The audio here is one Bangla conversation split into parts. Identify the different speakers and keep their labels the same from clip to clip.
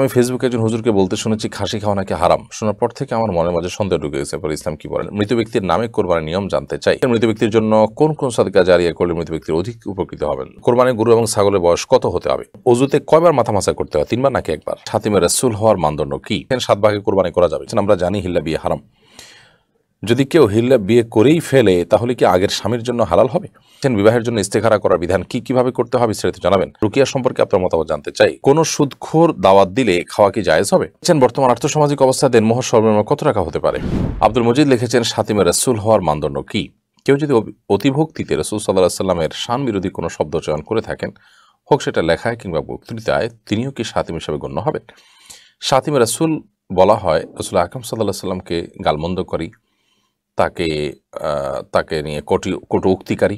Speaker 1: আমি ফেসবুকে একজন হুজুরকে বলতে শুনেছি খাসি খাওয়া নাকি হারাম শোনার পর থেকে আমার মনের মাঝে সন্দেহ ঢুকে গেছে পরে ইসলাম কি বলেন মৃত ব্যক্তির নামে কোরবানির নিয়ম জানতে চাই মৃত ব্যক্তির জন্য কোন কোন সাদকা জারিয়া করলে মৃত ব্যক্তি অধিক উপকৃত হবেন কোরবানি গরু এবং ছাগলের বয়স কত হতে হবে অজুতে কয়বার মাথা মাথা করতে হয় তিনবার নাকি একবার সাতিমে রাসুল হওয়ার মানদণ্ড কি সাত ভাগে কোরবানি করা যাবে আমরা জানি হিল্লা বিয়ে হারাম যদি কেউ হিল্লা বিয়ে করেই ফেলে তাহলে কি আগের স্বামীর জন্য হালাল হবে বিবাহের জন্য ইস্তেখারা করার বিধান কি কিভাবে করতে হবে সেটা জানাবেন রুকিয়া সম্পর্কে আপনার মতামত জানতে চাই কোন সুদখোর দাওয়াত দিলে খাওয়া কি জায়েজ হবে বর্তমান আর্থসামাজিক অবস্থা দেনমোহ সর্বনিম্ন কত টাকা হতে পারে আব্দুল মজিদ লিখেছেন সাতিমে রসুল হওয়ার মানদণ্ড কি কেউ যদি অতিভক্তিতে রসুল সাল্লাহ সাল্লামের শান বিরোধী কোনো শব্দ চয়ন করে থাকেন হোক সেটা লেখায় কিংবা বক্তৃতায় তিনিও কি সাতিম হিসেবে গণ্য হবেন সাতিমে রসুল বলা হয় রসুল আকরম সাল্লাহ সাল্লামকে গালমন্দ করি তাকে তাকে নিয়ে কটি উক্তিকারী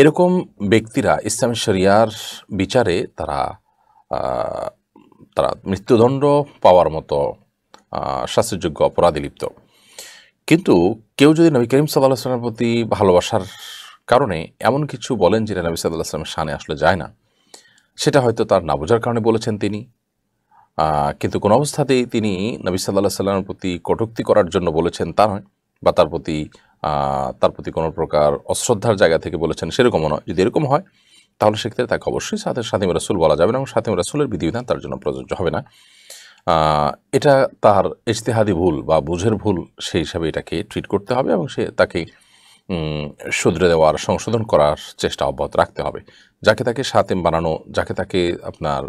Speaker 1: এরকম ব্যক্তিরা ইসলাম শরিয়ার বিচারে তারা তারা মৃত্যুদণ্ড পাওয়ার মতো শাস্তিযোগ্য অপরাধে লিপ্ত কিন্তু কেউ যদি নবী করিম সাল্লাহ আসলামের প্রতি ভালোবাসার কারণে এমন কিছু বলেন যেটা নবী সাল্লাহ আসলামের সানে আসলে যায় না সেটা হয়তো তার না বোঝার কারণে বলেছেন তিনি কিন্তু কোনো অবস্থাতেই তিনি নবী সাল্লাহ সাল্লামের প্রতি কটুক্তি করার জন্য বলেছেন তা নয় বা তার প্রতি তার প্রতি কোনো প্রকার অশ্রদ্ধার জায়গা থেকে বলেছেন সেরকমও নয় যদি এরকম হয় তাহলে সেক্ষেত্রে তাকে অবশ্যই সাথে সাতিম রাসুল বলা যাবে না এবং সাতিম রাসুলের বিধিবিধান তার জন্য প্রযোজ্য হবে না এটা তার ইশতেহাদি ভুল বা বুঝের ভুল সেই হিসাবে এটাকে ট্রিট করতে হবে এবং সে তাকে শুধরে দেওয়ার সংশোধন করার চেষ্টা অব্যাহত রাখতে হবে যাকে তাকে সাতিম বানানো যাকে তাকে আপনার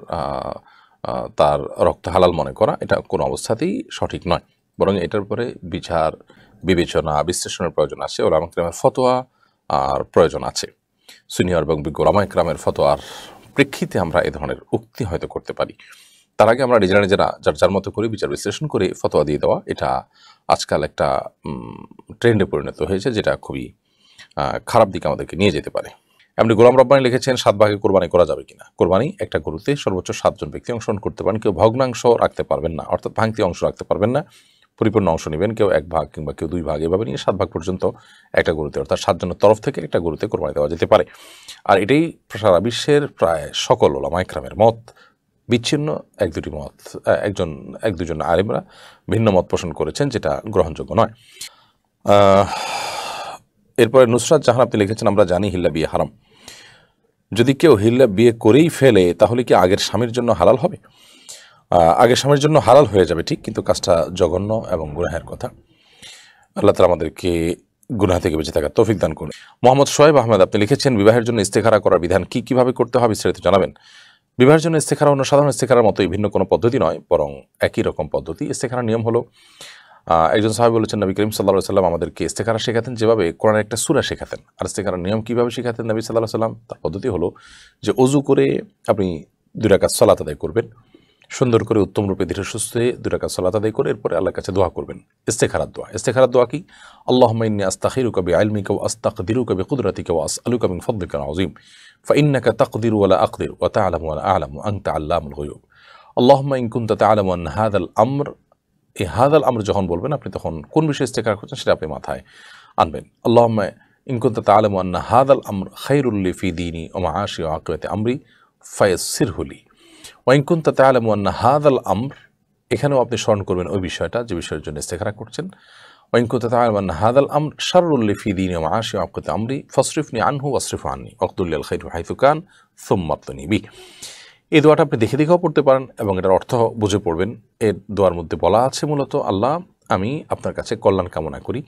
Speaker 1: তার রক্ত হালাল মনে করা এটা কোনো অবস্থাতেই সঠিক নয় বরং এটার পরে বিচার বিবেচনা বিশ্লেষণের প্রয়োজন আছে ওলামা ক্রামের ফতোয়া আর প্রয়োজন আছে সিনিয়র এবং বিজ্ঞ ওলামা ক্রামের ফতোয়ার প্রেক্ষিতে আমরা এ ধরনের উক্তি হয়তো করতে পারি তার আগে আমরা নিজেরা নিজেরা যার যার মতো করে বিচার বিশ্লেষণ করে ফতোয়া দিয়ে দেওয়া এটা আজকাল একটা ট্রেন্ডে পরিণত হয়েছে যেটা খুবই খারাপ দিকে আমাদেরকে নিয়ে যেতে পারে এমনি গোলাম রব্বানি লিখেছেন সাত ভাগে কোরবানি করা যাবে কিনা কোরবানি একটা গরুতে সর্বোচ্চ সাতজন ব্যক্তি অংশগ্রহণ করতে পারেন কেউ ভগ্নাংশ রাখতে পারবেন না অর্থাৎ ভাঙতি অংশ রাখতে পারবেন না পরিপূর্ণ অংশ নেবেন কেউ এক ভাগ কিংবা কেউ দুই ভাগ এভাবে নিয়ে সাত ভাগ পর্যন্ত একটা গরুতে অর্থাৎ সাতজনের তরফ থেকে একটা গরুতে কোরবানি দেওয়া যেতে পারে আর এটাই সারা বিশ্বের প্রায় সকল ওলামাইক্রামের মত বিচ্ছিন্ন এক দুটি মত একজন এক দুজন আরেমরা ভিন্ন মত পোষণ করেছেন যেটা গ্রহণযোগ্য নয় এরপরে নুসরাত জাহান আপনি লিখেছেন আমরা জানি হিল্লা বিয়ে হারাম যদি কেউ হিল্লা বিয়ে করেই ফেলে তাহলে কি আগের স্বামীর জন্য হালাল হবে আগের স্বামীর জন্য হালাল হয়ে যাবে ঠিক কিন্তু কাজটা জঘন্য এবং গুনাহের কথা আল্লাহ তালা আমাদেরকে গুনাহ থেকে বেঁচে থাকার তৌফিক দান করুন মোহাম্মদ সোহেব আহমেদ আপনি লিখেছেন বিবাহের জন্য ইস্তেখারা করার বিধান কি কিভাবে করতে হবে সেটা জানাবেন বিবাহের জন্য ইস্তেখারা অন্য সাধারণ ইস্তেখারার মতোই ভিন্ন কোনো পদ্ধতি নয় বরং একই রকম পদ্ধতি ইস্তেখারার নিয়ম হলো একজন সাহেব বলেছেন নবী করিম সাল্লাহ সাল্লাম আমাদেরকে ইস্তেখারা শেখাতেন যেভাবে কোরআন একটা সুরা শেখাতেন আর ইস্তেখারার নিয়ম কীভাবে শেখাতেন নবী সাল্লাহ সাল্লাম তার পদ্ধতি হলো যে অজু করে আপনি দুরাকাত সলাত আদায় করবেন সুন্দর করে উত্তম রূপে ধীরে সুস্থ হয়ে দুরাকাত সলাত আদায় করে এরপরে আল্লাহর কাছে দোয়া করবেন ইস্তেখারার দোয়া ইস্তেখারার দোয়া কি আল্লাহ ইন্নি আস্তাখিরু কবি আলমি কেউ আস্তাক দিরু কবি কুদরাতি কেউ আস আলু কবিন ফদ্দ কান আজিম ফাইন্নাকা তাকদির আলা আকদির ওয়া তা আলম ওয়ালা আলম আংতা আল্লাহ আল্লাহ ইনকুন্তা তা আলম আন হাদ আল আমর এই হাদাল আমর যখন বলবেন আপনি তখন কোন বিষয়ে ইস্তেকার করছেন সেটা আপনি মাথায় আনবেন আল্লাহ ইনকুন্ত তালেম আন্না হাদাল আমর খাইরুল্লি ফি দিনী ওমা আশি ও আকুয়াতে আমরি ফায়সির হুলি ওয়াইনকুন্ত তালেম আন্না হাদাল আমর এখানেও আপনি স্মরণ করবেন ওই বিষয়টা যে বিষয়ের জন্য ইস্তেকারা করছেন ওয়াইনকুন্ত তালেম আন্না হাদাল আমর শারুল্লি ফি দিনী ওমা আশি ও আকুয়াতে আমরি ফসরিফনি আনহু ওয়াসরিফ আননি অকদুল্লাল খাইরু হাইফুকান সুম্মাপ্তনি বি এই দোয়াটা আপনি দেখে দেখেও পড়তে পারেন এবং এটার অর্থ বুঝে পড়বেন এর দোয়ার মধ্যে বলা আছে মূলত আল্লাহ আমি আপনার কাছে কল্যাণ কামনা করি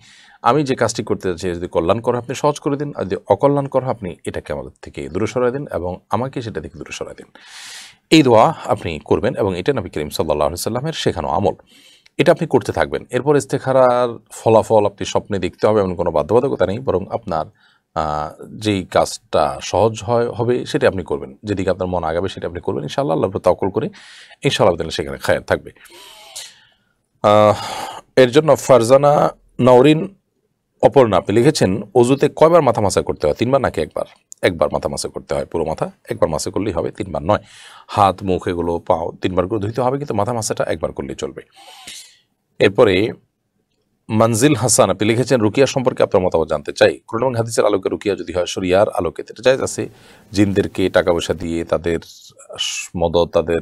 Speaker 1: আমি যে কাজটি করতে চাচ্ছি যদি কল্যাণ করা আপনি সহজ করে দিন আর যদি অকল্যাণ করো আপনি এটাকে আমাদের থেকে দূরে সরাই দিন এবং আমাকে সেটা থেকে দূরে সরাই দিন এই দোয়া আপনি করবেন এবং এটা নবী করিম সাল্লা সাল্লামের শেখানো আমল এটা আপনি করতে থাকবেন এরপর ইস্তেখারার ফলাফল আপনি স্বপ্নে দেখতে হবে এমন কোনো বাধ্যবাধকতা নেই বরং আপনার যেই কাজটা সহজ হয় হবে সেটা আপনি করবেন যেদিকে আপনার মন আগাবে সেটা আপনি করবেন ইনশাল্লাহ আল্লাহ তকল করে ইনশাআল্লাহ তাহলে সেখানে খায়ার থাকবে এর জন্য ফারজানা নওরিন অপর্ণা আপনি লিখেছেন অজুতে কয়বার মাথা মাসা করতে হয় তিনবার নাকি একবার একবার মাথা মাসা করতে হয় পুরো মাথা একবার মাসা করলেই হবে তিনবার নয় হাত মুখ এগুলো পাও তিনবার করে ধুইতে হবে কিন্তু মাথা মাসাটা একবার করলেই চলবে এরপরে মানজিল হাসান আপনি লিখেছেন রুকিয়া সম্পর্কে আপনার মতামত জানতে চাই কোন এবং হাদিসের আলোকে রুকিয়া যদি হয় শরিয়ার আলোকে এটা যাই আছে জিনদেরকে টাকা পয়সা দিয়ে তাদের মদত তাদের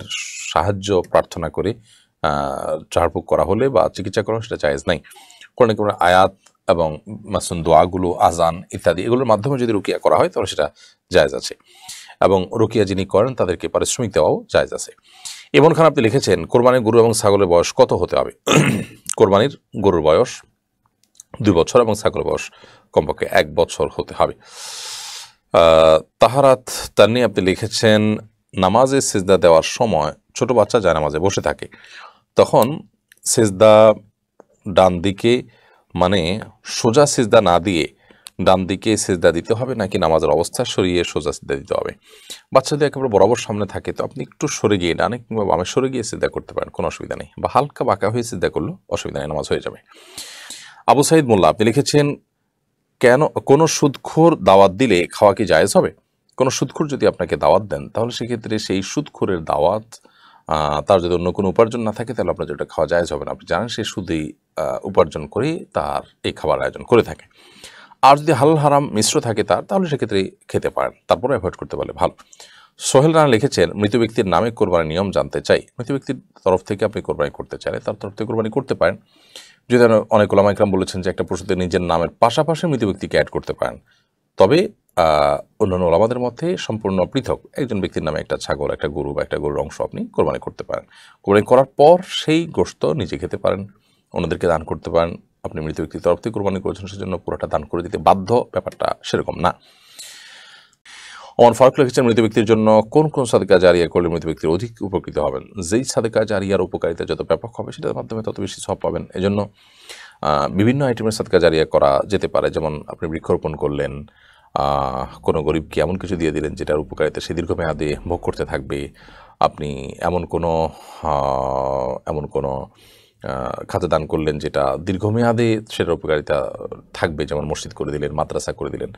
Speaker 1: সাহায্য প্রার্থনা করে ঝাড়ফুঁক করা হলে বা চিকিৎসা করা সেটা জায়েজ নাই কোন কোনো আয়াত এবং মাসুন দোয়াগুলো আজান ইত্যাদি এগুলোর মাধ্যমে যদি রুকিয়া করা হয় তাহলে সেটা জায়েজ আছে এবং রুকিয়া যিনি করেন তাদেরকে পারিশ্রমিক দেওয়াও জায়জ আছে এমন খান আপনি লিখেছেন কোরবানির গরু এবং ছাগলের বয়স কত হতে হবে কোরবানির গরুর বয়স দুই বছর এবং ছাগলের বয়স কমপক্ষে এক বছর হতে হবে তাহারাত নিয়ে আপনি লিখেছেন নামাজে সিজদা দেওয়ার সময় ছোট বাচ্চা যায় নামাজে বসে থাকে তখন সেজদা ডান দিকে মানে সোজা সিজদা না দিয়ে ডান দিকে সেজদা দিতে হবে নাকি নামাজের অবস্থা সরিয়ে সোজা সেজদা দিতে হবে বাচ্চা যদি একেবারে বরাবর সামনে থাকে তো আপনি একটু সরে গিয়ে ডানে কিংবা বামে সরে গিয়ে সেজদা করতে পারেন কোনো অসুবিধা নেই বা হালকা বাঁকা হয়ে সেজদা করলেও অসুবিধা নেই নামাজ হয়ে যাবে আবু সাইদ মোল্লা আপনি লিখেছেন কেন কোনো সুদখোর দাওয়াত দিলে খাওয়া কি জায়েজ হবে কোনো সুদখোর যদি আপনাকে দাওয়াত দেন তাহলে সেক্ষেত্রে সেই সুদখোরের দাওয়াত তার যদি অন্য কোনো উপার্জন না থাকে তাহলে আপনার যেটা খাওয়া জায়েজ হবে না আপনি জানেন সে সুদেই উপার্জন করে তার এই খাবার আয়োজন করে থাকে আর যদি হালাল হারাম মিশ্র থাকে তার তাহলে সেক্ষেত্রে খেতে পারেন তারপরে অ্যাভয়েড করতে পারলে ভালো সোহেল রানা লিখেছেন মৃত ব্যক্তির নামে কোরবানির নিয়ম জানতে চাই মৃত ব্যক্তির তরফ থেকে আপনি কোরবানি করতে চাইলে তার তরফ থেকে কোরবানি করতে পারেন যদি অনেক ওলামাইকরাম বলেছেন যে একটা পশুতে নিজের নামের পাশাপাশি মৃত ব্যক্তিকে অ্যাড করতে পারেন তবে অন্যান্য ওলামাদের মধ্যে সম্পূর্ণ পৃথক একজন ব্যক্তির নামে একটা ছাগল একটা গরু বা একটা গরুর অংশ আপনি কোরবানি করতে পারেন কোরবানি করার পর সেই গোস্ত নিজে খেতে পারেন অন্যদেরকে দান করতে পারেন আপনি মৃত ব্যক্তির তরফ থেকে কোরবানি করেছেন সেজন্য পুরোটা দান করে দিতে বাধ্য ব্যাপারটা সেরকম না অমর ফারুক লিখেছেন মৃত ব্যক্তির জন্য কোন কোন সাদকা জারিয়া করলে মৃত ব্যক্তির অধিক উপকৃত হবেন যেই সাদকা জারিয়ার উপকারিতা যত ব্যাপক হবে সেটার মাধ্যমে তত বেশি সব পাবেন এজন্য বিভিন্ন আইটেমের সাদকা জারিয়া করা যেতে পারে যেমন আপনি বৃক্ষরোপণ করলেন কোনো গরিবকে এমন কিছু দিয়ে দিলেন যেটার উপকারিতা সে দীর্ঘমেয়াদে ভোগ করতে থাকবে আপনি এমন কোনো এমন কোনো খাতে দান করলেন যেটা দীর্ঘমেয়াদে সেটার উপকারিতা থাকবে যেমন মসজিদ করে দিলেন মাদ্রাসা করে দিলেন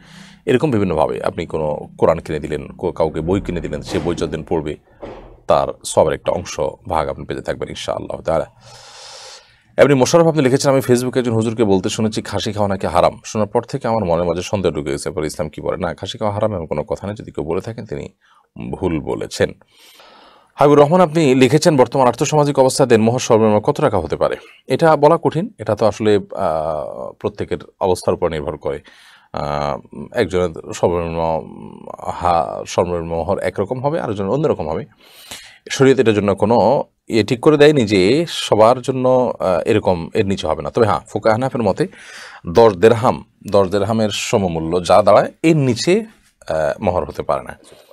Speaker 1: এরকম বিভিন্নভাবে আপনি কোনো কোরআন কিনে দিলেন কাউকে বই কিনে দিলেন সে বই যতদিন পড়বে তার সবার একটা অংশ ভাগ আপনি পেতে থাকবেন ইনশা আল্লাহ তারা এমনি মোশারফ আপনি লিখেছেন আমি ফেসবুকে একজন হুজুরকে বলতে শুনেছি খাসি খাওয়া নাকি হারাম শোনার পর থেকে আমার মনের মাঝে সন্দেহ ঢুকে গেছে পরে ইসলাম কি বলে না খাসি খাওয়া হারাম এমন কোনো কথা নেই যদি কেউ বলে থাকেন তিনি ভুল বলেছেন হাবিবুর রহমান আপনি লিখেছেন বর্তমান আর্থসামাজিক অবস্থা দেনমোহর সর্বনিম্ন কত টাকা হতে পারে এটা বলা কঠিন এটা তো আসলে প্রত্যেকের অবস্থার উপর নির্ভর করে একজনের সর্বনিম্ন হা সর্বনিম্ন মোহর একরকম হবে আর আরেকজনের অন্যরকম হবে শরীয়ত এটার জন্য কোনো এ ঠিক করে দেয়নি যে সবার জন্য এরকম এর নিচে হবে না তবে হ্যাঁ ফুকা হানাফের মতে দশ দেড়হাম দশ দেড়হামের সমমূল্য যা দাঁড়ায় এর নিচে মহর হতে পারে না